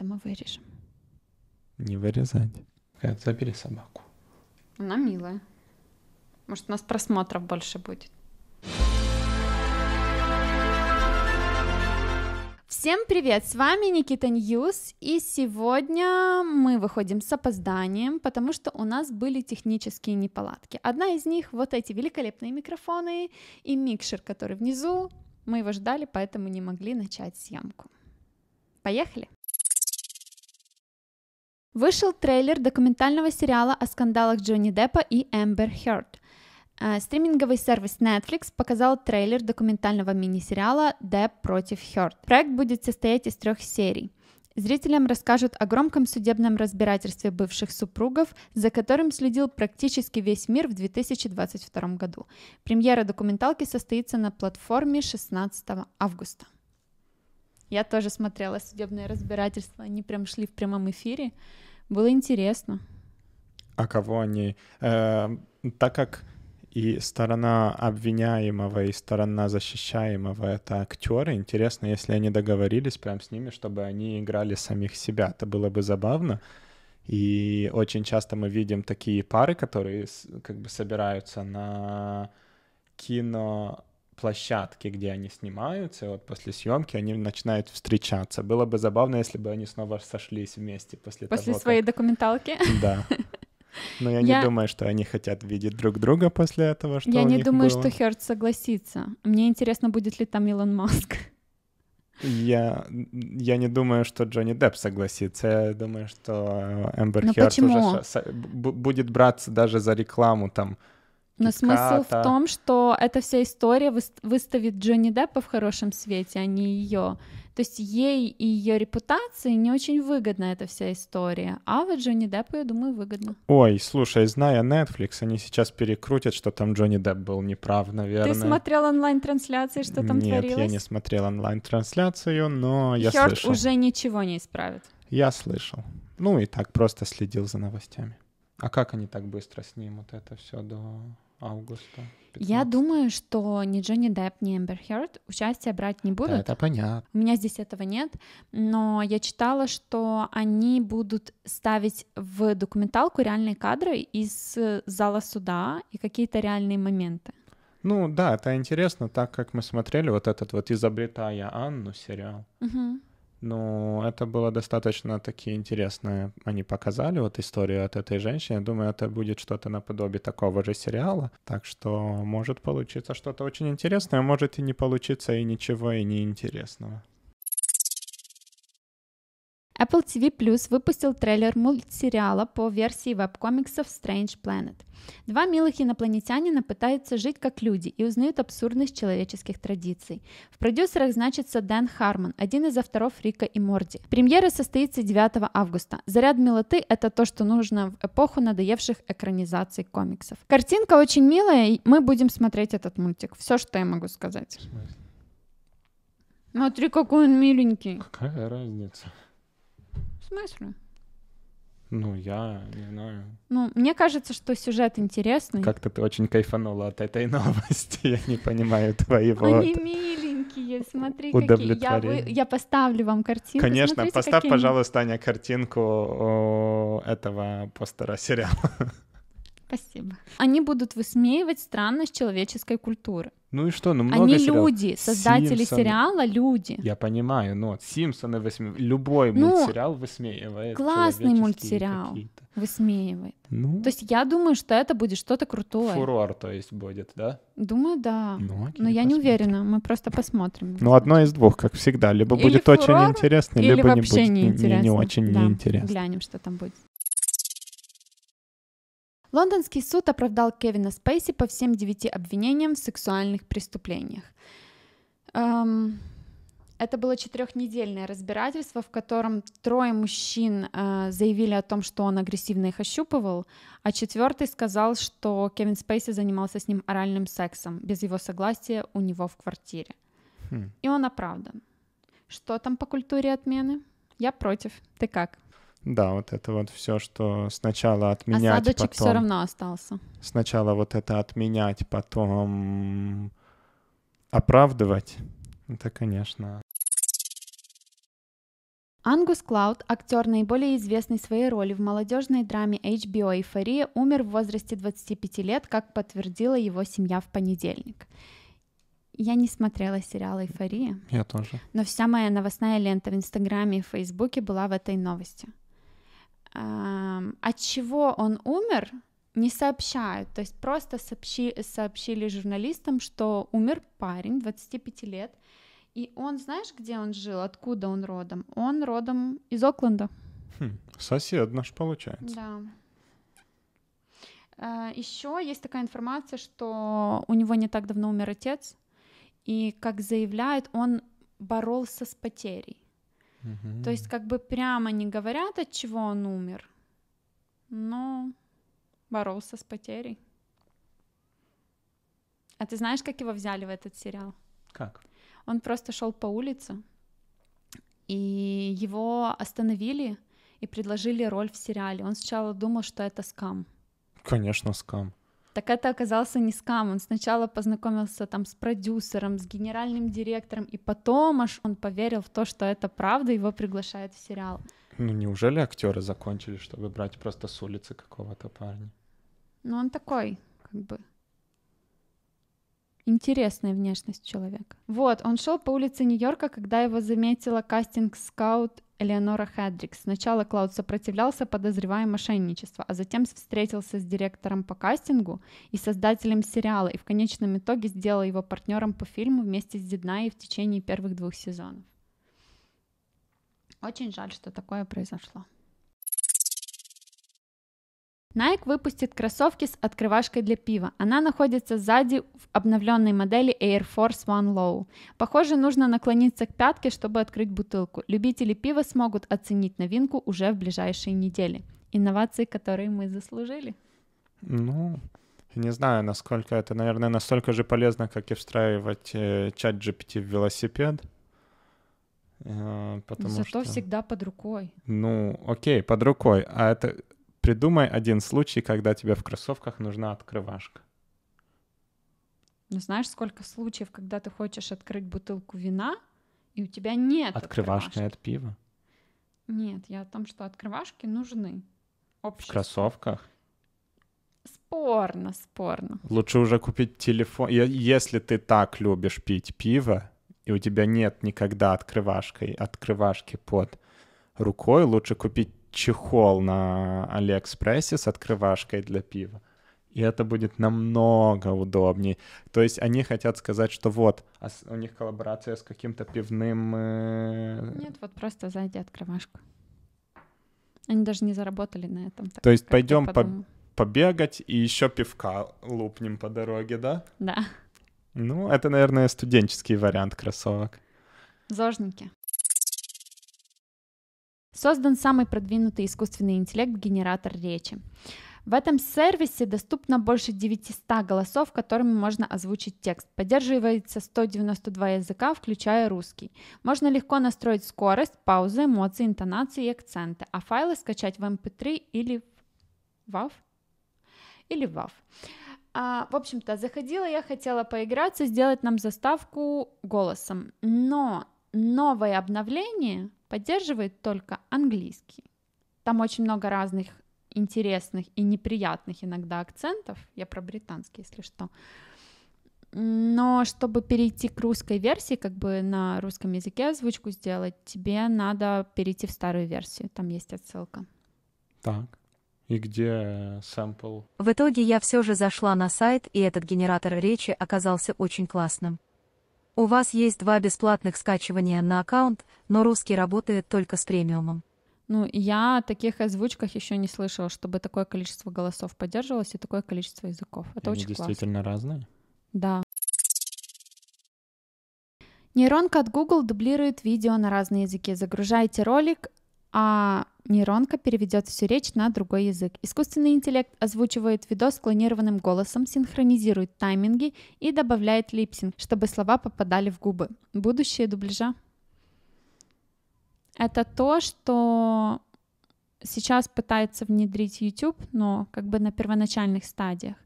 Это мы вырежем. Не вырезать. Кэт, забери собаку. Она милая. Может, у нас просмотров больше будет. Всем привет! С вами Никита Ньюс, и сегодня мы выходим с опозданием, потому что у нас были технические неполадки. Одна из них вот эти великолепные микрофоны и микшер, который внизу. Мы его ждали, поэтому не могли начать съемку. Поехали! Вышел трейлер документального сериала о скандалах Джонни Деппа и Эмбер Хёрд. А, стриминговый сервис Netflix показал трейлер документального мини-сериала «Депп против Хёрд». Проект будет состоять из трех серий. Зрителям расскажут о громком судебном разбирательстве бывших супругов, за которым следил практически весь мир в 2022 году. Премьера документалки состоится на платформе 16 августа. Я тоже смотрела судебное разбирательство. Они прям шли в прямом эфире. Было интересно. А кого они... Э, так как и сторона обвиняемого, и сторона защищаемого — это актеры. Интересно, если они договорились прям с ними, чтобы они играли самих себя. Это было бы забавно. И очень часто мы видим такие пары, которые как бы собираются на кино площадке, где они снимаются, вот после съемки они начинают встречаться. Было бы забавно, если бы они снова сошлись вместе после, после того, своей как... документалки? Да. Но я, я не думаю, что они хотят видеть друг друга после этого. Что я не думаю, было. что Херц согласится. Мне интересно, будет ли там Илон Маск. Я, я не думаю, что Джонни Депп согласится. Я думаю, что Эмбер Но Херц почему? уже со- будет браться даже за рекламу там но смысл в том, что эта вся история выставит Джонни Деппа в хорошем свете, а не ее. То есть ей и ее репутации не очень выгодна эта вся история. А вот Джонни Деппу, я думаю, выгодно. Ой, слушай, зная Netflix, они сейчас перекрутят, что там Джонни Депп был неправ, наверное. Ты смотрел онлайн-трансляции, что там Нет, творилось? Нет, я не смотрел онлайн-трансляцию, но я Хёрд слышал. уже ничего не исправит. Я слышал. Ну и так просто следил за новостями. А как они так быстро снимут это все до августа. 15. Я думаю, что ни Джонни Депп, ни Эмбер Хёрд участие брать не будут. Да, это понятно. У меня здесь этого нет, но я читала, что они будут ставить в документалку реальные кадры из э, зала суда и какие-то реальные моменты. Ну да, это интересно, так как мы смотрели вот этот вот «Изобретая Анну» сериал. Угу. Ну, это было достаточно такие интересные. Они показали вот историю от этой женщины. Я думаю, это будет что-то наподобие такого же сериала. Так что может получиться что-то очень интересное, а может и не получиться и ничего и неинтересного. Apple TV Plus выпустил трейлер мультсериала по версии веб-комиксов Strange Planet. Два милых инопланетянина пытаются жить как люди и узнают абсурдность человеческих традиций. В продюсерах значится Дэн Харман, один из авторов Рика и Морди. Премьера состоится 9 августа. Заряд милоты – это то, что нужно в эпоху надоевших экранизаций комиксов. Картинка очень милая, и мы будем смотреть этот мультик. Все, что я могу сказать. Смотри, какой он миленький. Какая разница? смысле? Ну, я не знаю. Ну, мне кажется, что сюжет интересный. Как-то ты очень кайфанула от этой новости. Я не понимаю твоего. Они миленькие, смотри, какие. Я, вы, я поставлю вам картинку. Конечно, Смотрите, поставь, какие... пожалуйста, Аня, картинку этого постера сериала. Спасибо. Они будут высмеивать странность человеческой культуры. Ну и что? Ну много Они сериалов. люди, создатели Симпсоны. сериала люди. Я понимаю, но Симпсоны восьми... любой ну, мультсериал высмеивает. Классный мультсериал высмеивает. Ну. То есть я думаю, что это будет что-то крутое. Фурор, то есть будет, да? Думаю, да. Ну, окей, Но я посмотрим. не уверена, мы просто посмотрим. Ну одно из двух, как всегда, либо или будет фурор, очень интересно, либо не будет не, не очень да. неинтересно. Глянем, что там будет. Лондонский суд оправдал Кевина Спейси по всем девяти обвинениям в сексуальных преступлениях. Эм, это было четырехнедельное разбирательство, в котором трое мужчин э, заявили о том, что он агрессивно их ощупывал, а четвертый сказал, что Кевин Спейси занимался с ним оральным сексом без его согласия у него в квартире. Хм. И он оправдан. Что там по культуре отмены? Я против. Ты как? Да, вот это вот все, что сначала а отменять, Осадочек потом... все равно остался. Сначала вот это отменять, потом оправдывать. Это, конечно. Ангус Клауд, актер наиболее известный своей роли в молодежной драме HBO «Эйфория», умер в возрасте 25 лет, как подтвердила его семья в понедельник. Я не смотрела сериал «Эйфория». Я тоже. Но вся моя новостная лента в Инстаграме и Фейсбуке была в этой новости от чего он умер, не сообщают, то есть просто сообщи, сообщили журналистам, что умер парень 25 лет, и он, знаешь, где он жил, откуда он родом? Он родом из Окленда. Хм, сосед наш получается. Да. А, Еще есть такая информация, что у него не так давно умер отец, и, как заявляют, он боролся с потерей. Угу. То есть как бы прямо не говорят, от чего он умер, но боролся с потерей. А ты знаешь, как его взяли в этот сериал? Как? Он просто шел по улице, и его остановили и предложили роль в сериале. Он сначала думал, что это скам. Конечно, скам так это оказался не скам. Он сначала познакомился там с продюсером, с генеральным директором, и потом аж он поверил в то, что это правда, его приглашают в сериал. Ну неужели актеры закончили, чтобы брать просто с улицы какого-то парня? Ну он такой, как бы интересная внешность человека. Вот, он шел по улице Нью-Йорка, когда его заметила кастинг-скаут Элеонора Хедрикс. Сначала Клауд сопротивлялся, подозревая мошенничество, а затем встретился с директором по кастингу и создателем сериала, и в конечном итоге сделал его партнером по фильму вместе с Диднаей в течение первых двух сезонов. Очень жаль, что такое произошло. Nike выпустит кроссовки с открывашкой для пива. Она находится сзади в обновленной модели Air Force One Low. Похоже, нужно наклониться к пятке, чтобы открыть бутылку. Любители пива смогут оценить новинку уже в ближайшие недели. Инновации, которые мы заслужили. Ну, не знаю, насколько это, наверное, настолько же полезно, как и встраивать э, чат GPT в велосипед. Э, потому Зато что... всегда под рукой. Ну, окей, под рукой. А это придумай один случай, когда тебе в кроссовках нужна открывашка. Ну, знаешь, сколько случаев, когда ты хочешь открыть бутылку вина, и у тебя нет открывашки. открывашки. от пива? Нет, я о том, что открывашки нужны. Общество. В кроссовках? Спорно, спорно. Лучше уже купить телефон. Если ты так любишь пить пиво, и у тебя нет никогда открывашкой, открывашки под рукой, лучше купить чехол на Алиэкспрессе с открывашкой для пива. И это будет намного удобнее. То есть они хотят сказать, что вот, а у них коллаборация с каким-то пивным... Э, Нет, вот просто зайди открывашку. Они даже не заработали на этом. Так, То есть пойдем по побегать и еще пивка лупнем по дороге, да? Да. Ну, это, наверное, студенческий вариант кроссовок. Зожники создан самый продвинутый искусственный интеллект генератор речи. В этом сервисе доступно больше 900 голосов, которыми можно озвучить текст. Поддерживается 192 языка, включая русский. Можно легко настроить скорость, паузы, эмоции, интонации и акценты, а файлы скачать в MP3 эм или в WAV. Или в WAV. А, в общем-то, заходила я, хотела поиграться, сделать нам заставку голосом, но новое обновление поддерживает только английский. Там очень много разных интересных и неприятных иногда акцентов. Я про британский, если что. Но чтобы перейти к русской версии, как бы на русском языке озвучку сделать, тебе надо перейти в старую версию. Там есть отсылка. Так. И где э, сэмпл? В итоге я все же зашла на сайт, и этот генератор речи оказался очень классным. У вас есть два бесплатных скачивания на аккаунт, но русский работает только с премиумом. Ну, я о таких озвучках еще не слышала, чтобы такое количество голосов поддерживалось и такое количество языков. Это Они очень действительно классно. разные? Да. Нейронка от Google дублирует видео на разные языки. Загружаете ролик, а Нейронка переведет всю речь на другой язык. Искусственный интеллект озвучивает видос клонированным голосом, синхронизирует тайминги и добавляет липсинг, чтобы слова попадали в губы. Будущее дубляжа. Это то, что сейчас пытается внедрить YouTube, но как бы на первоначальных стадиях.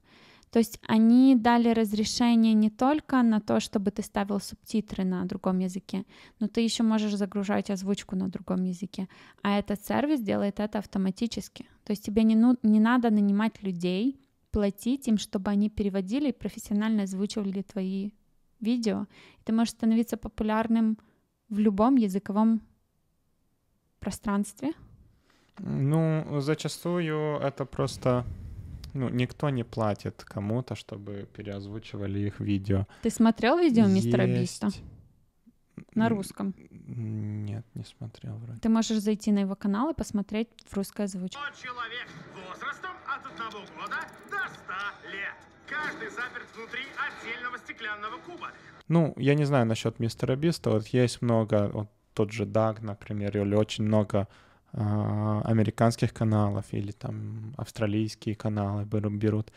То есть они дали разрешение не только на то, чтобы ты ставил субтитры на другом языке, но ты еще можешь загружать озвучку на другом языке. А этот сервис делает это автоматически. То есть тебе не, ну, не надо нанимать людей, платить им, чтобы они переводили и профессионально озвучивали твои видео. Ты можешь становиться популярным в любом языковом пространстве. Ну, зачастую это просто ну, никто не платит кому-то, чтобы переозвучивали их видео. Ты смотрел видео мистера Биста? На русском? Нет, не смотрел вроде. Ты можешь зайти на его канал и посмотреть в русской озвучке. Человек возрастом от одного года до ста лет. Каждый заперт внутри отдельного стеклянного куба. Ну, я не знаю насчет мистера Биста. Вот есть много, вот тот же Даг, например, или очень много а, американских каналов или там австралийские каналы берут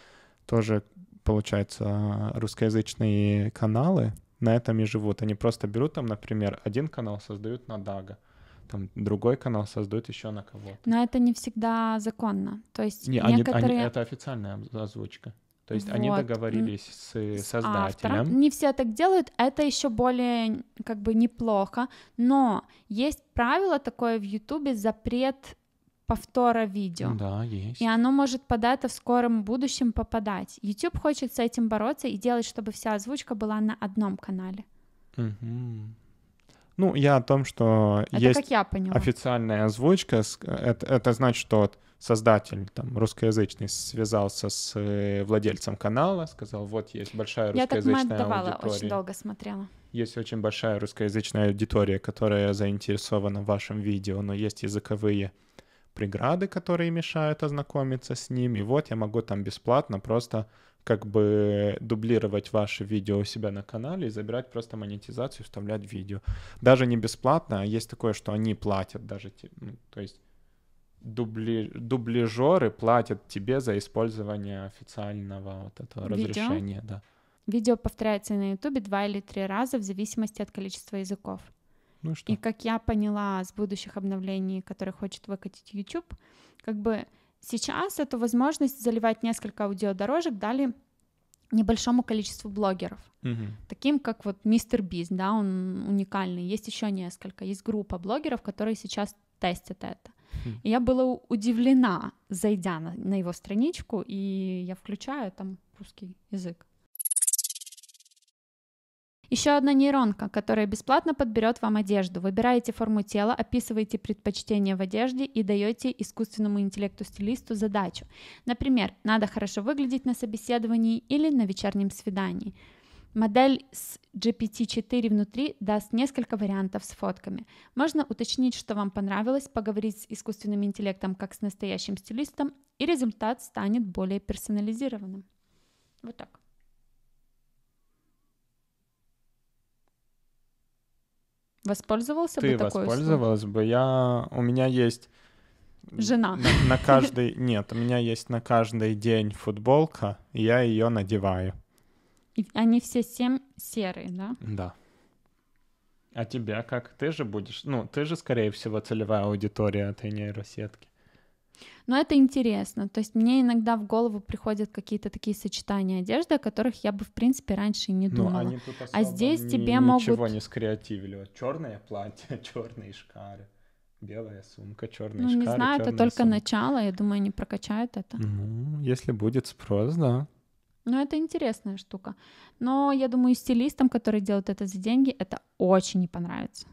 тоже, получается, русскоязычные каналы на этом и живут. Они просто берут там, например, один канал создают на Дага, там другой канал создают еще на кого-то. Но это не всегда законно. То есть не, некоторые... они, они, это официальная озвучка. То есть вот. они договорились с, с а, создателем. Автором. Не все так делают, это еще более как бы неплохо, но есть правило такое в Ютубе запрет повтора видео. Да, есть. И оно может под это в скором будущем попадать. YouTube хочет с этим бороться и делать, чтобы вся озвучка была на одном канале. Угу. Ну, я о том, что это есть как я официальная озвучка. Э, это, это значит, что создатель там русскоязычный связался с э, владельцем канала, сказал, вот есть большая русскоязычная аудитория. Я так давала, очень долго смотрела. Есть очень большая русскоязычная аудитория, которая заинтересована вашим видео, но есть языковые преграды, которые мешают ознакомиться с ним, и вот я могу там бесплатно просто как бы дублировать ваши видео у себя на канале и забирать просто монетизацию, вставлять видео. Даже не бесплатно, а есть такое, что они платят даже, ну, то есть дубли... дубляжеры платят тебе за использование официального вот этого Видео? разрешения, да. Видео повторяется на Ютубе два или три раза в зависимости от количества языков. Ну и что? И как я поняла с будущих обновлений, которые хочет выкатить YouTube, как бы сейчас эту возможность заливать несколько аудиодорожек дали небольшому количеству блогеров, угу. таким как вот Мистер Биз, да, он уникальный. Есть еще несколько, есть группа блогеров, которые сейчас тестят это. И я была удивлена, зайдя на, на его страничку, и я включаю там русский язык. Еще одна нейронка, которая бесплатно подберет вам одежду. Выбираете форму тела, описываете предпочтения в одежде и даете искусственному интеллекту-стилисту задачу. Например, надо хорошо выглядеть на собеседовании или на вечернем свидании. Модель с GPT-4 внутри даст несколько вариантов с фотками. Можно уточнить, что вам понравилось, поговорить с искусственным интеллектом как с настоящим стилистом, и результат станет более персонализированным. Вот так. Воспользовался Ты бы такой воспользовалась услугой? бы. Я... У меня есть... Жена. На, на каждый... Нет, у меня есть на каждый день футболка, и я ее надеваю. И они все семь серые, да? Да. А тебя как? Ты же будешь... Ну, ты же, скорее всего, целевая аудитория этой нейросетки. Но ну, это интересно. То есть мне иногда в голову приходят какие-то такие сочетания одежды, о которых я бы, в принципе, раньше не ну, думала. они тут а здесь ни- тебе ничего могут... Ничего не скреативили. Вот Черное платье, черные шкары, белая сумка, черные ну, шкары, Ну, не знаю, это только сумка. начало. Я думаю, они прокачают это. Ну, если будет спрос, да. Ну это интересная штука. Но я думаю, стилистам, которые делают это за деньги, это очень не понравится.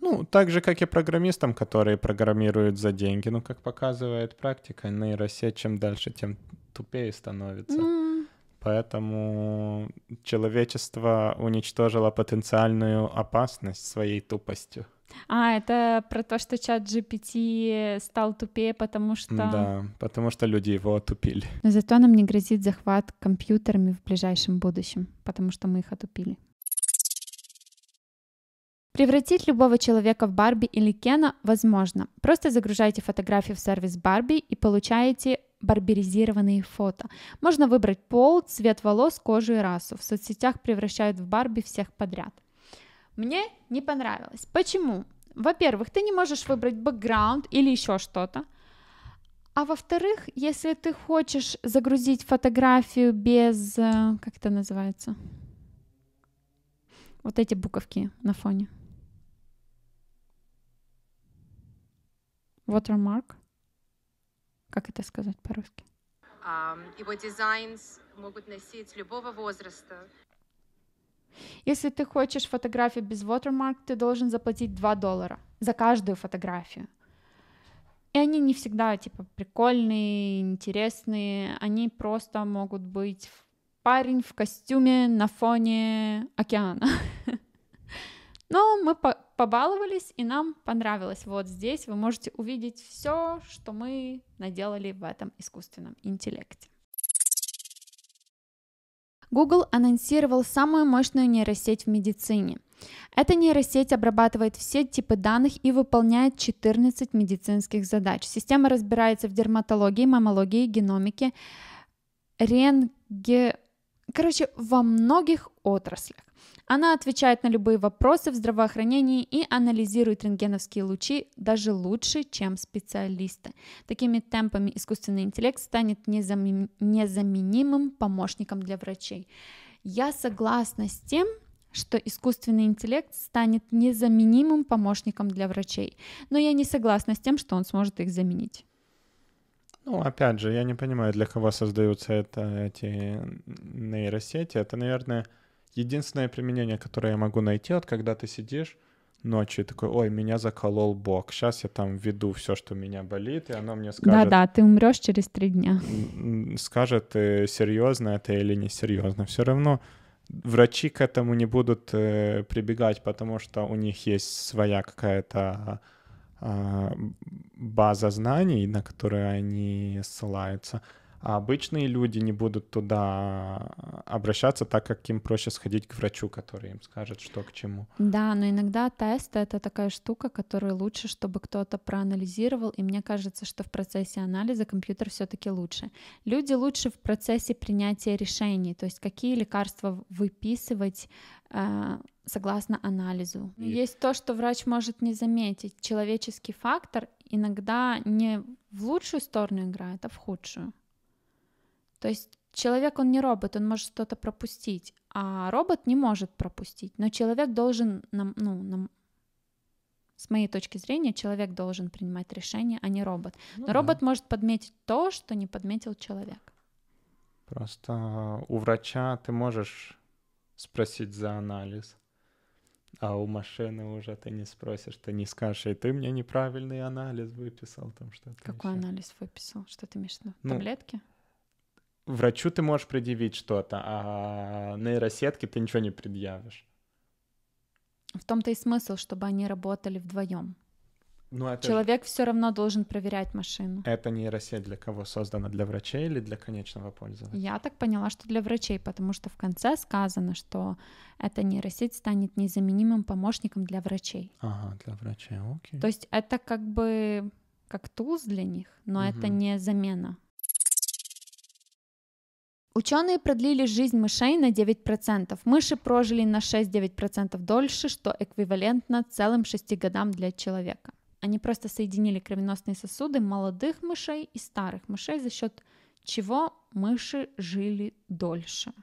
Ну, так же, как и программистам, которые программируют за деньги. Ну, как показывает практика, нейросеть чем дальше, тем тупее становится. Mm. Поэтому человечество уничтожило потенциальную опасность своей тупостью. А, это про то, что чат GPT стал тупее, потому что... Да, потому что люди его отупили. Но зато нам не грозит захват компьютерами в ближайшем будущем, потому что мы их отупили. Превратить любого человека в Барби или Кена возможно. Просто загружайте фотографии в сервис Барби и получаете барберизированные фото. Можно выбрать пол, цвет волос, кожу и расу. В соцсетях превращают в Барби всех подряд. Мне не понравилось. Почему? Во-первых, ты не можешь выбрать бэкграунд или еще что-то. А во-вторых, если ты хочешь загрузить фотографию без... Э, как это называется? Вот эти буковки на фоне. Watermark. Как это сказать по-русски? Um, его дизайн могут носить любого возраста. Если ты хочешь фотографию без watermark, ты должен заплатить 2 доллара за каждую фотографию. И они не всегда, типа, прикольные, интересные. Они просто могут быть парень в костюме на фоне океана. Но мы побаловались, и нам понравилось. Вот здесь вы можете увидеть все, что мы наделали в этом искусственном интеллекте. Google анонсировал самую мощную нейросеть в медицине. Эта нейросеть обрабатывает все типы данных и выполняет 14 медицинских задач. Система разбирается в дерматологии, мамологии, геномике, рентге... Короче, во многих отраслях. Она отвечает на любые вопросы в здравоохранении и анализирует рентгеновские лучи даже лучше, чем специалисты. Такими темпами искусственный интеллект станет незамен... незаменимым помощником для врачей. Я согласна с тем, что искусственный интеллект станет незаменимым помощником для врачей, но я не согласна с тем, что он сможет их заменить. Ну, опять же, я не понимаю, для кого создаются это, эти нейросети. Это, наверное, Единственное применение, которое я могу найти, вот когда ты сидишь ночью и такой, ой, меня заколол бок, сейчас я там введу все, что меня болит, и оно мне скажет... Да-да, ты умрешь через три дня. Скажет, э, серьезно это или не серьезно. Все равно врачи к этому не будут э, прибегать, потому что у них есть своя какая-то а, база знаний, на которые они ссылаются а обычные люди не будут туда а, обращаться, так как им проще сходить к врачу, который им скажет, что к чему. Да, но иногда тест это такая штука, которую лучше, чтобы кто-то проанализировал, и мне кажется, что в процессе анализа компьютер все таки лучше. Люди лучше в процессе принятия решений, то есть какие лекарства выписывать, э, согласно анализу. И... Есть то, что врач может не заметить. Человеческий фактор иногда не в лучшую сторону играет, а в худшую. То есть человек, он не робот, он может что-то пропустить, а робот не может пропустить. Но человек должен, нам, ну, нам, с моей точки зрения, человек должен принимать решение, а не робот. Ну Но ну, робот может подметить то, что не подметил человек. Просто у врача ты можешь спросить за анализ, а у машины уже ты не спросишь, ты не скажешь, и ты мне неправильный анализ выписал там что-то. Какой еще. анализ выписал? Что ты имеешь в виду? Ну, Таблетки? врачу ты можешь предъявить что-то, а нейросетке ты ничего не предъявишь. В том-то и смысл, чтобы они работали вдвоем. Ну, это Человек же... все равно должен проверять машину. Это нейросеть для кого создана? Для врачей или для конечного пользователя? Я так поняла, что для врачей, потому что в конце сказано, что эта нейросеть станет незаменимым помощником для врачей. Ага, для врачей, окей. То есть это как бы как туз для них, но угу. это не замена. Ученые продлили жизнь мышей на 9%. Мыши прожили на 6-9% дольше, что эквивалентно целым 6 годам для человека. Они просто соединили кровеносные сосуды молодых мышей и старых мышей, за счет чего мыши жили дольше.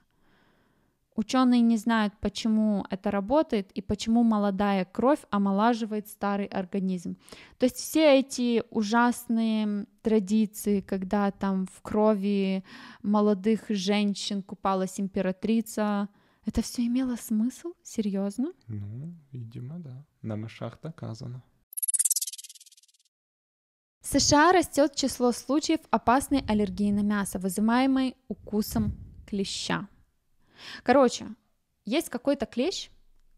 Ученые не знают, почему это работает и почему молодая кровь омолаживает старый организм. То есть все эти ужасные традиции, когда там в крови молодых женщин купалась императрица, это все имело смысл? Серьезно? Ну, видимо, да. На мышах доказано. В США растет число случаев опасной аллергии на мясо, вызываемой укусом клеща. Короче, есть какой-то клещ,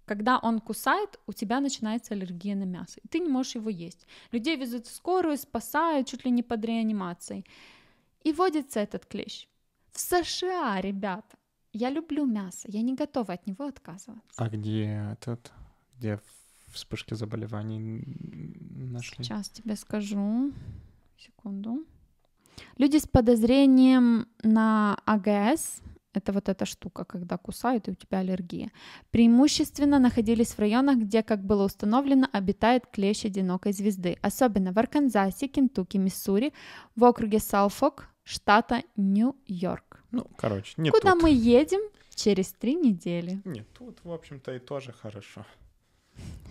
когда он кусает, у тебя начинается аллергия на мясо, и ты не можешь его есть. Людей везут в скорую, спасают чуть ли не под реанимацией. И водится этот клещ. В США, ребята, я люблю мясо, я не готова от него отказываться. А где этот, где вспышки заболеваний нашли? Сейчас тебе скажу, секунду. Люди с подозрением на АГС – это вот эта штука, когда кусают и у тебя аллергия. Преимущественно находились в районах, где, как было установлено, обитает клещ одинокой звезды, особенно в Арканзасе, Кентукки, Миссури, в округе Салфок, штата Нью-Йорк. Ну, короче, не Куда тут. мы едем через три недели. Не тут, в общем-то, и тоже хорошо.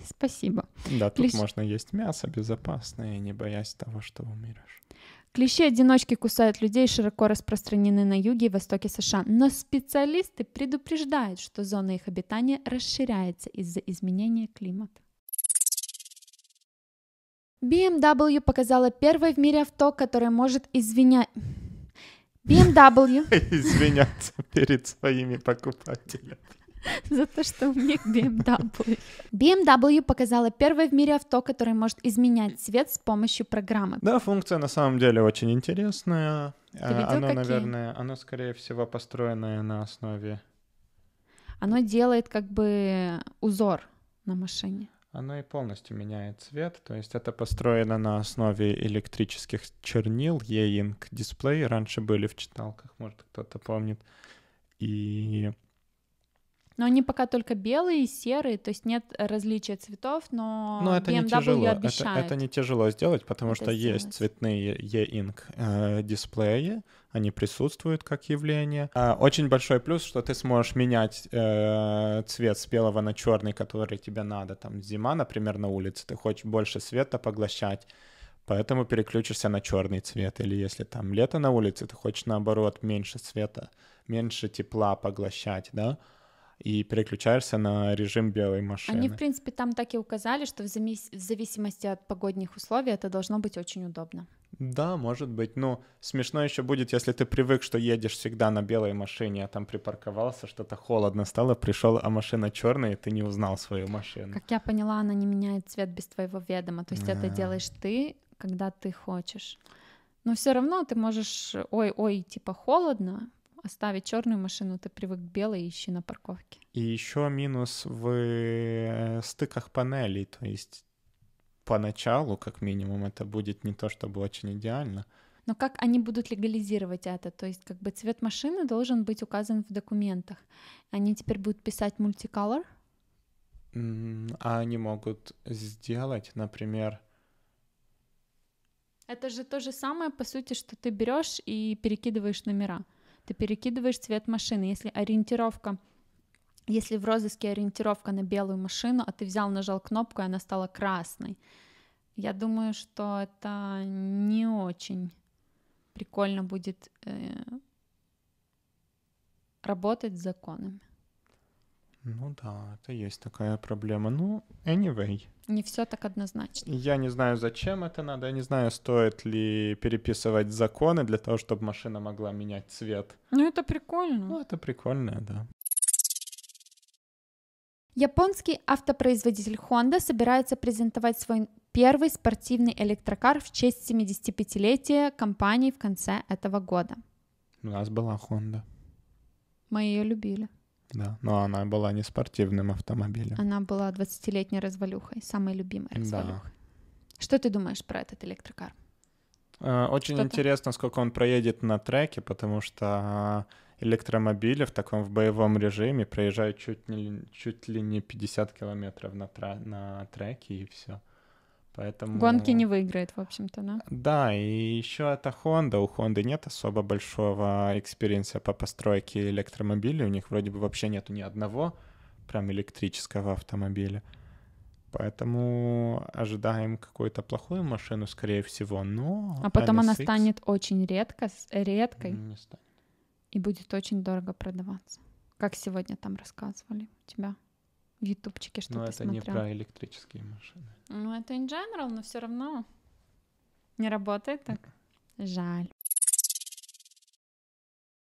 Спасибо. Да, тут Лишь... можно есть мясо безопасное, не боясь того, что умрешь. Клещи-одиночки кусают людей, широко распространены на юге и востоке США, но специалисты предупреждают, что зона их обитания расширяется из-за изменения климата. BMW показала первое в мире авто, которое может извинять... BMW... Извиняться перед своими покупателями. за то, что у меня BMW. BMW показала первое в мире авто, которое может изменять цвет с помощью программы. Да, функция на самом деле очень интересная. Ты видел, оно, какие? наверное, оно, скорее всего, построенное на основе... Оно делает как бы узор на машине. Оно и полностью меняет цвет, то есть это построено на основе электрических чернил, e-ink дисплей, раньше были в читалках, может кто-то помнит, и но они пока только белые и серые, то есть нет различия цветов, но, но это BMW не тяжело. Это, это не тяжело сделать, потому это что сделать. есть цветные e-ink э, дисплеи, они присутствуют как явление. А, очень большой плюс, что ты сможешь менять э, цвет с белого на черный, который тебе надо. Там зима, например, на улице, ты хочешь больше света поглощать, поэтому переключишься на черный цвет. Или если там лето на улице, ты хочешь наоборот меньше света, меньше тепла поглощать, да? и переключаешься на режим белой машины. Они, в принципе, там так и указали, что в, завис... в зависимости от погодных условий это должно быть очень удобно. Да, может быть. Ну, смешно еще будет, если ты привык, что едешь всегда на белой машине, а там припарковался, что-то холодно стало, пришел, а машина черная, и ты не узнал свою машину. Как я поняла, она не меняет цвет без твоего ведома. То есть а -а -а. это делаешь ты, когда ты хочешь. Но все равно ты можешь, ой-ой, типа холодно, оставить черную машину, ты привык к белой, ищи на парковке. И еще минус в э, стыках панелей, то есть поначалу, как минимум, это будет не то чтобы очень идеально. Но как они будут легализировать это? То есть как бы цвет машины должен быть указан в документах. Они теперь будут писать мультиколор? А они могут сделать, например... Это же то же самое, по сути, что ты берешь и перекидываешь номера ты перекидываешь цвет машины. Если ориентировка если в розыске ориентировка на белую машину, а ты взял, нажал кнопку, и она стала красной, я думаю, что это не очень прикольно будет э, работать с законами. Ну да, это есть такая проблема. Ну, anyway. Не все так однозначно. Я не знаю, зачем это надо. Я не знаю, стоит ли переписывать законы для того, чтобы машина могла менять цвет. Ну, это прикольно. Ну, это прикольно, да. Японский автопроизводитель Honda собирается презентовать свой первый спортивный электрокар в честь 75-летия компании в конце этого года. У нас была Honda. Мы ее любили. Да, но она была не спортивным автомобилем. Она была 20-летней развалюхой, самой любимой развалюхой. Да. Что ты думаешь про этот электрокар? Э, очень Что-то... интересно, сколько он проедет на треке, потому что а, электромобили в таком в боевом режиме проезжают чуть, не, чуть ли не 50 километров на, тра- на треке и все. Поэтому... Гонки не выиграет, в общем-то, да? Да, и еще это Honda. У Honda нет особо большого экспириенса по постройке электромобилей. У них вроде бы вообще нету ни одного прям электрического автомобиля. Поэтому ожидаем какую-то плохую машину, скорее всего, но... А потом она станет очень редко, редкой. Не станет. И будет очень дорого продаваться. Как сегодня там рассказывали у тебя ютубчике что-то Но это смотрел. не про электрические машины. Ну, это in general, но все равно не работает так. Жаль.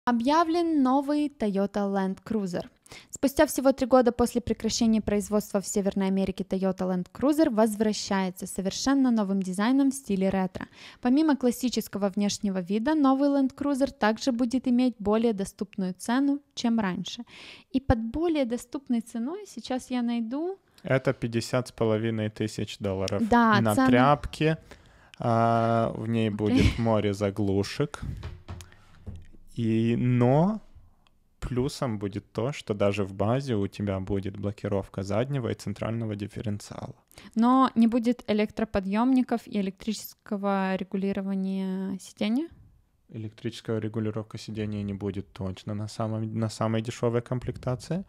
Объявлен новый Toyota Land Cruiser. Спустя всего три года после прекращения производства в Северной Америке Toyota Land Cruiser возвращается совершенно новым дизайном в стиле ретро. Помимо классического внешнего вида, новый Land Cruiser также будет иметь более доступную цену, чем раньше. И под более доступной ценой сейчас я найду... Это 50 с половиной тысяч долларов да, на цена... тряпке. А, в ней будет море заглушек. И, но плюсом будет то, что даже в базе у тебя будет блокировка заднего и центрального дифференциала. Но не будет электроподъемников и электрического регулирования сидения? Электрического регулировка сидения не будет точно на, самом, на самой дешевой комплектации,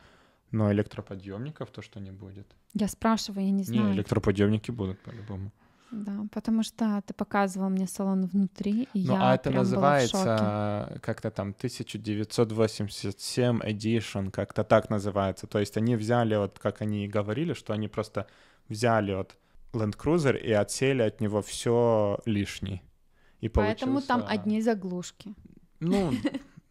но электроподъемников то, что не будет. Я спрашиваю, я не знаю. Не, электроподъемники будут по-любому. Да, потому что ты показывал мне салон внутри, и ну, я а это прям называется как-то там 1987 edition, как-то так называется. То есть они взяли, вот как они и говорили, что они просто взяли вот Land Cruiser и отсели от него все лишнее. И Поэтому получился... там одни заглушки. Ну,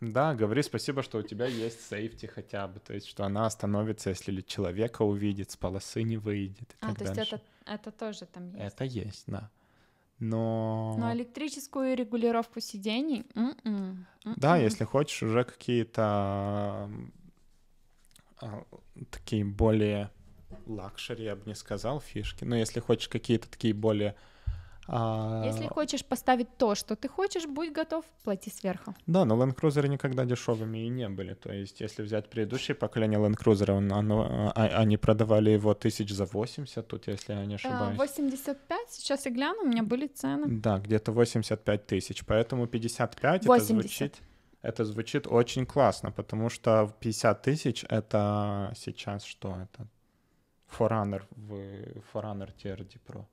да, говори спасибо, что у тебя есть сейфти хотя бы, то есть что она остановится, если ли человека увидит, с полосы не выйдет и а, так то дальше. есть это, это тоже там есть? Это есть, да. Но... Но электрическую регулировку сидений... Mm -mm. Mm да, м-м. если хочешь, уже какие-то а, такие более лакшери, я бы не сказал, фишки. Но если хочешь какие-то такие более а, если хочешь поставить то, что ты хочешь, будь готов, платить сверху. Да, но Land Cruiser никогда дешевыми и не были. То есть, если взять предыдущее поколение Land Cruiser, он, оно, а, а они продавали его тысяч за 80, тут, если я не а, ошибаюсь. 85, сейчас я гляну, у меня были цены. Да, где-то 85 тысяч, поэтому 55 80. это звучит... Это звучит очень классно, потому что 50 тысяч — это сейчас что это? Forerunner в Forerunner TRD Pro.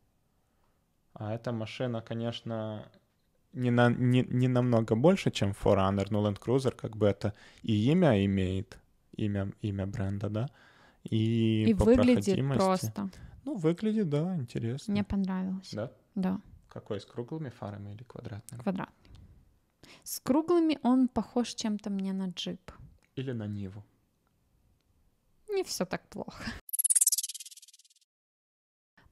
А эта машина, конечно, не, на, не, не намного больше, чем Forerunner, но Land Cruiser как бы это и имя имеет, имя, имя бренда, да, и, и по выглядит просто. Ну, выглядит, да, интересно. Мне понравилось. Да? Да. Какой, с круглыми фарами или квадратными? Квадратный. С круглыми он похож чем-то мне на джип. Или на Ниву. Не все так плохо.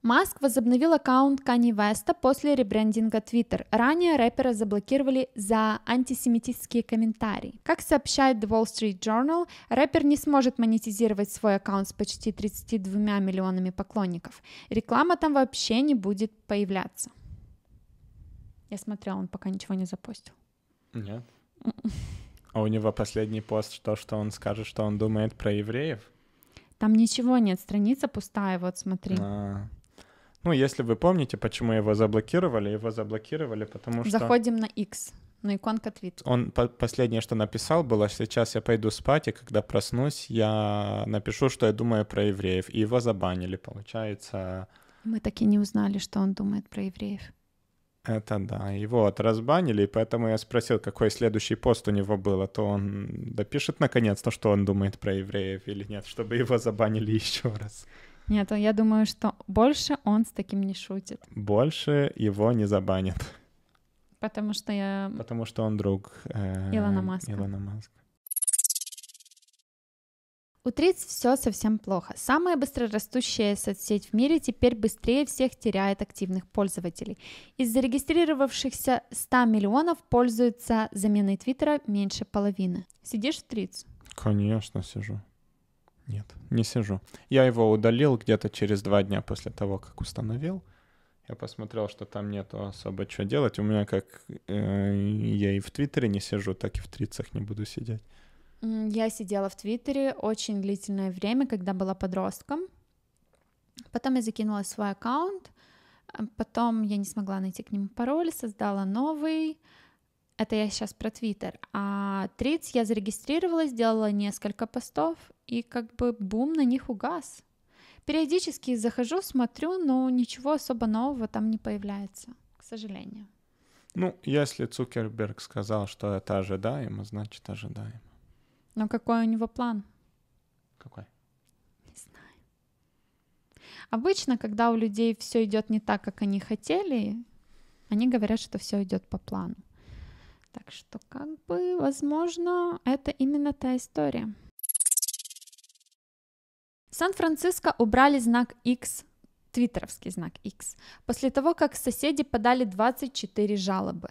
Маск возобновил аккаунт Кани Веста после ребрендинга Twitter. Ранее рэпера заблокировали за антисемитские комментарии. Как сообщает The Wall Street Journal, рэпер не сможет монетизировать свой аккаунт с почти 32 миллионами поклонников. Реклама там вообще не будет появляться. Я смотрела, он пока ничего не запостил. Нет. А у него последний пост, то, что он скажет, что он думает про евреев? Там ничего нет, страница пустая, вот смотри. А-а-а. Ну, если вы помните, почему его заблокировали, его заблокировали, потому что... Заходим на X, на иконка Twitter. Он по последнее, что написал, было, что сейчас я пойду спать, и когда проснусь, я напишу, что я думаю про евреев. И его забанили, получается. Мы так и не узнали, что он думает про евреев. Это да, его вот разбанили, и поэтому я спросил, какой следующий пост у него был, а то он допишет наконец-то, что он думает про евреев или нет, чтобы его забанили еще раз. Нет, я думаю, что больше он с таким не шутит. Больше его не забанят. Потому что я... Потому что он друг э, Илона Маска. Илона Маска. У Триц все совсем плохо. Самая быстрорастущая соцсеть в мире теперь быстрее всех теряет активных пользователей. Из зарегистрировавшихся 100 миллионов пользуются заменой Твиттера меньше половины. Сидишь в Триц? Конечно, сижу. Нет, не сижу. Я его удалил где-то через два дня после того, как установил. Я посмотрел, что там нету особо что делать. У меня как э, я и в Твиттере не сижу, так и в Трицах не буду сидеть. Я сидела в Твиттере очень длительное время, когда была подростком. Потом я закинула свой аккаунт. Потом я не смогла найти к нему пароль, создала новый. Это я сейчас про Твиттер. А Триц я зарегистрировалась, сделала несколько постов, и как бы бум на них угас. Периодически захожу, смотрю, но ничего особо нового там не появляется, к сожалению. Ну, если Цукерберг сказал, что это ожидаемо, значит ожидаемо. Но какой у него план? Какой? Не знаю. Обычно, когда у людей все идет не так, как они хотели, они говорят, что все идет по плану. Так что, как бы, возможно, это именно та история. Сан-Франциско убрали знак X, твиттеровский знак X, после того, как соседи подали 24 жалобы.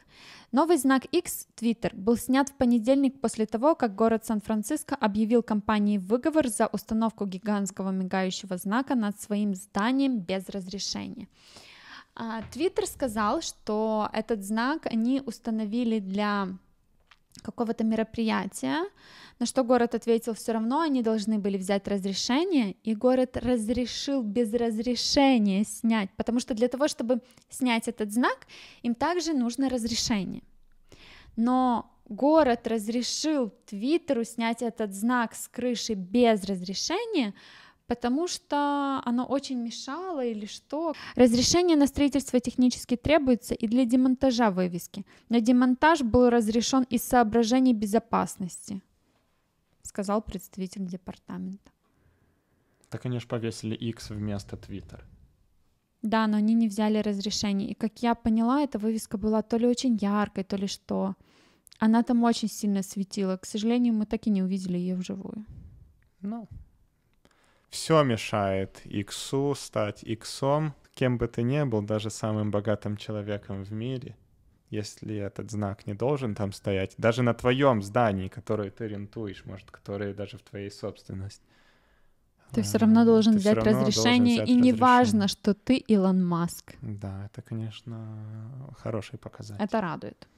Новый знак X, Twitter, был снят в понедельник после того, как город Сан-Франциско объявил компании выговор за установку гигантского мигающего знака над своим зданием без разрешения. А, Твиттер сказал, что этот знак они установили для какого-то мероприятия, на что город ответил все равно, они должны были взять разрешение, и город разрешил без разрешения снять, потому что для того, чтобы снять этот знак, им также нужно разрешение. Но город разрешил Твиттеру снять этот знак с крыши без разрешения, потому что оно очень мешало или что. Разрешение на строительство технически требуется и для демонтажа вывески, но демонтаж был разрешен из соображений безопасности, сказал представитель департамента. Так они же повесили X вместо Twitter. Да, но они не взяли разрешение. И как я поняла, эта вывеска была то ли очень яркой, то ли что. Она там очень сильно светила. К сожалению, мы так и не увидели ее вживую. Ну, no все мешает иксу стать иксом, кем бы ты ни был, даже самым богатым человеком в мире, если этот знак не должен там стоять, даже на твоем здании, которое ты рентуешь, может, которое даже в твоей собственности. Ты все равно должен ты взять равно разрешение, должен взять и не важно, что ты Илон Маск. Да, это, конечно, хороший показатель. Это радует.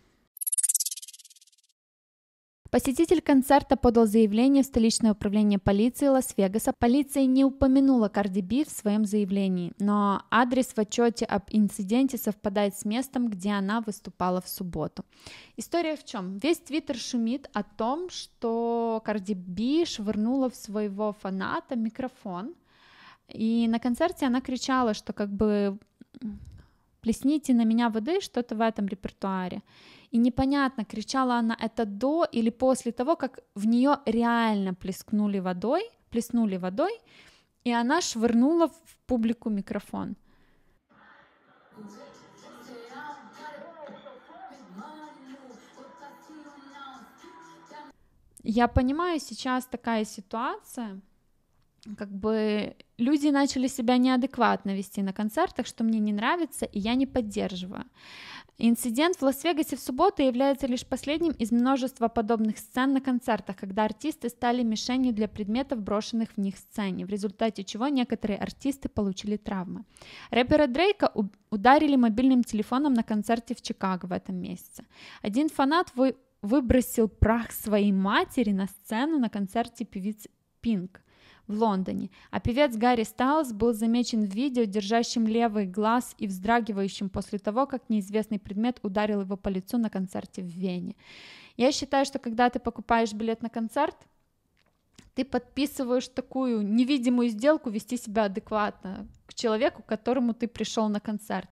Посетитель концерта подал заявление в столичное управление полиции Лас-Вегаса. Полиция не упомянула Карди Би в своем заявлении, но адрес в отчете об инциденте совпадает с местом, где она выступала в субботу. История в чем? Весь твиттер шумит о том, что Карди Би швырнула в своего фаната микрофон, и на концерте она кричала, что как бы плесните на меня воды, что-то в этом репертуаре. И непонятно, кричала она это до или после того, как в нее реально плескнули водой, плеснули водой, и она швырнула в публику микрофон. Я понимаю, сейчас такая ситуация, как бы люди начали себя неадекватно вести на концертах, что мне не нравится, и я не поддерживаю. Инцидент в Лас-Вегасе в субботу является лишь последним из множества подобных сцен на концертах, когда артисты стали мишенью для предметов, брошенных в них сцене, в результате чего некоторые артисты получили травмы. Рэпера Дрейка ударили мобильным телефоном на концерте в Чикаго в этом месяце. Один фанат вы выбросил прах своей матери на сцену на концерте певицы Пинк в Лондоне, а певец Гарри Стайлз был замечен в видео, держащим левый глаз и вздрагивающим после того, как неизвестный предмет ударил его по лицу на концерте в Вене. Я считаю, что когда ты покупаешь билет на концерт, ты подписываешь такую невидимую сделку вести себя адекватно к человеку, к которому ты пришел на концерт.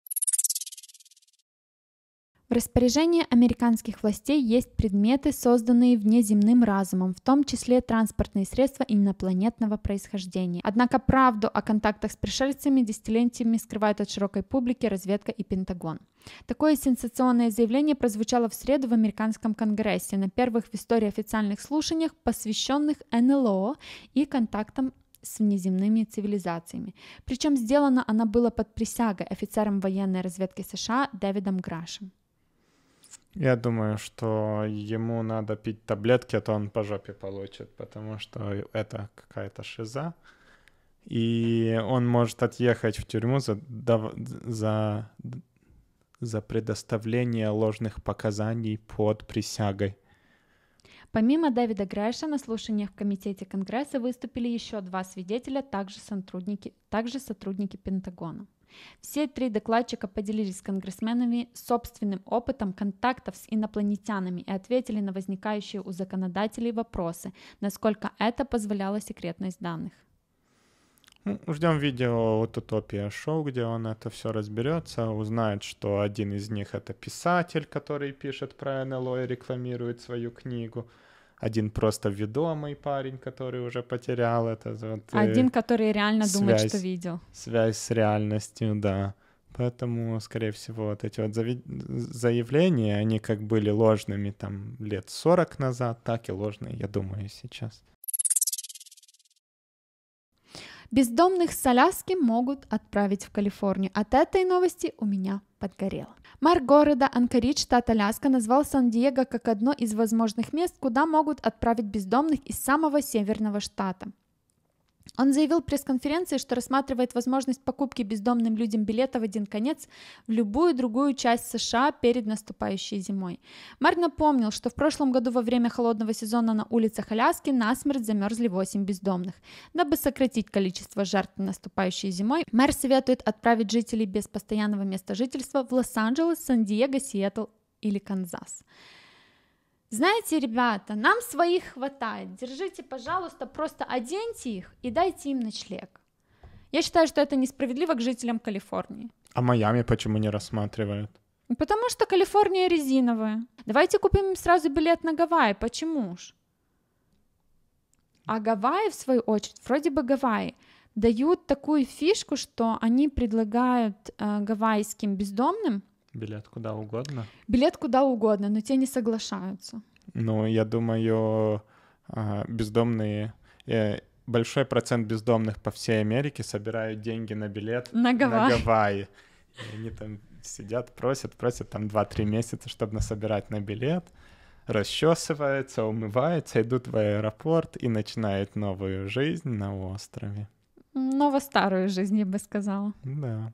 В распоряжении американских властей есть предметы, созданные внеземным разумом, в том числе транспортные средства инопланетного происхождения. Однако правду о контактах с пришельцами десятилетиями скрывают от широкой публики разведка и Пентагон. Такое сенсационное заявление прозвучало в среду в Американском Конгрессе на первых в истории официальных слушаниях, посвященных НЛО и контактам с внеземными цивилизациями. Причем сделана она была под присягой офицером военной разведки США Дэвидом Грашем. Я думаю, что ему надо пить таблетки, а то он по жопе получит, потому что это какая-то шиза. И он может отъехать в тюрьму за, за, за предоставление ложных показаний под присягой. Помимо Дэвида Грайша на слушаниях в Комитете Конгресса выступили еще два свидетеля, также сотрудники, также сотрудники Пентагона. Все три докладчика поделились с конгрессменами собственным опытом контактов с инопланетянами и ответили на возникающие у законодателей вопросы, насколько это позволяла секретность данных. Ну, ждем видео от Утопия Шоу, где он это все разберется, узнает, что один из них это писатель, который пишет про НЛО и рекламирует свою книгу – один просто ведомый парень, который уже потерял это. Вот, э, один, который реально связь, думает, что видел. Связь с реальностью, да. Поэтому, скорее всего, вот эти вот заявления, они как были ложными там лет 40 назад, так и ложные, я думаю, сейчас. Бездомных с Аляски могут отправить в Калифорнию. От этой новости у меня подгорело. Мэр города Анкаридж, штат Аляска, назвал Сан-Диего как одно из возможных мест, куда могут отправить бездомных из самого северного штата. Он заявил пресс-конференции, что рассматривает возможность покупки бездомным людям билета в один конец в любую другую часть США перед наступающей зимой. Мэр напомнил, что в прошлом году во время холодного сезона на улицах Аляски насмерть замерзли 8 бездомных. Дабы сократить количество жертв наступающей зимой, мэр советует отправить жителей без постоянного места жительства в Лос-Анджелес, Сан-Диего, Сиэтл или Канзас. Знаете, ребята, нам своих хватает. Держите, пожалуйста, просто оденьте их и дайте им ночлег. Я считаю, что это несправедливо к жителям Калифорнии. А Майами почему не рассматривают? Ну, потому что Калифорния резиновая. Давайте купим им сразу билет на Гавайи, почему ж? А Гавайи, в свою очередь, вроде бы Гавайи, дают такую фишку, что они предлагают э, гавайским бездомным Билет куда угодно? Билет куда угодно, но те не соглашаются. Ну, я думаю, а, бездомные... Э, большой процент бездомных по всей Америке собирают деньги на билет на Гавайи. На Гавайи. И они там сидят, просят, просят там 2-3 месяца, чтобы насобирать на билет, расчесываются, умываются, идут в аэропорт и начинают новую жизнь на острове. Ново-старую жизнь, я бы сказала. Да.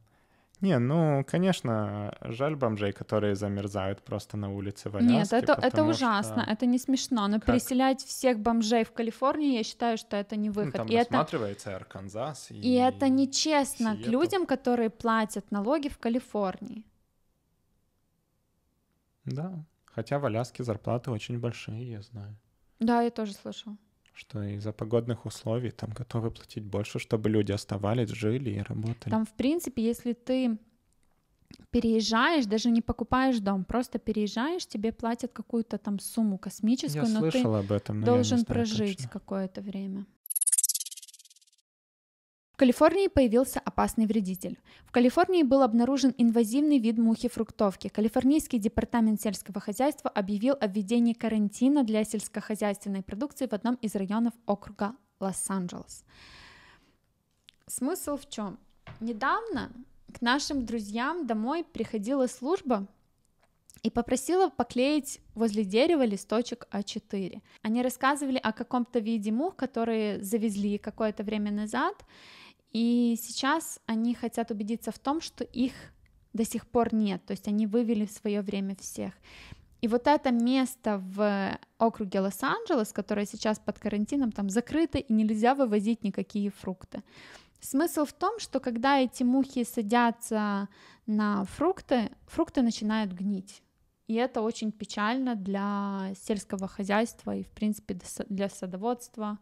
Не, ну, конечно, жаль бомжей, которые замерзают просто на улице в Аляске, Нет, это, это ужасно, что... это не смешно, но как? переселять всех бомжей в Калифорнию, я считаю, что это не ну, выход. Ну, там рассматривается это... Арканзас. И... и это нечестно Сиэтл. к людям, которые платят налоги в Калифорнии. Да, хотя в Аляске зарплаты очень большие, я знаю. Да, я тоже слышал что из-за погодных условий там готовы платить больше, чтобы люди оставались, жили и работали. Там, в принципе, если ты переезжаешь, даже не покупаешь дом, просто переезжаешь, тебе платят какую-то там сумму космическую, Я но ты об этом, но должен прожить какое-то время. Калифорнии появился опасный вредитель. В Калифорнии был обнаружен инвазивный вид мухи фруктовки. Калифорнийский департамент сельского хозяйства объявил о введении карантина для сельскохозяйственной продукции в одном из районов округа Лос-Анджелес. Смысл в чем? Недавно к нашим друзьям домой приходила служба и попросила поклеить возле дерева листочек А4. Они рассказывали о каком-то виде мух, которые завезли какое-то время назад, и сейчас они хотят убедиться в том, что их до сих пор нет, то есть они вывели в свое время всех. И вот это место в округе Лос-Анджелес, которое сейчас под карантином, там закрыто и нельзя вывозить никакие фрукты. Смысл в том, что когда эти мухи садятся на фрукты, фрукты начинают гнить. И это очень печально для сельского хозяйства и, в принципе, для садоводства,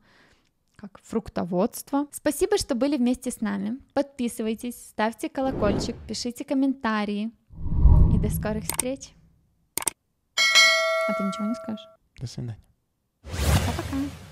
как фруктоводство. Спасибо, что были вместе с нами. Подписывайтесь, ставьте колокольчик, пишите комментарии. И до скорых встреч. А ты ничего не скажешь? До свидания. Пока-пока.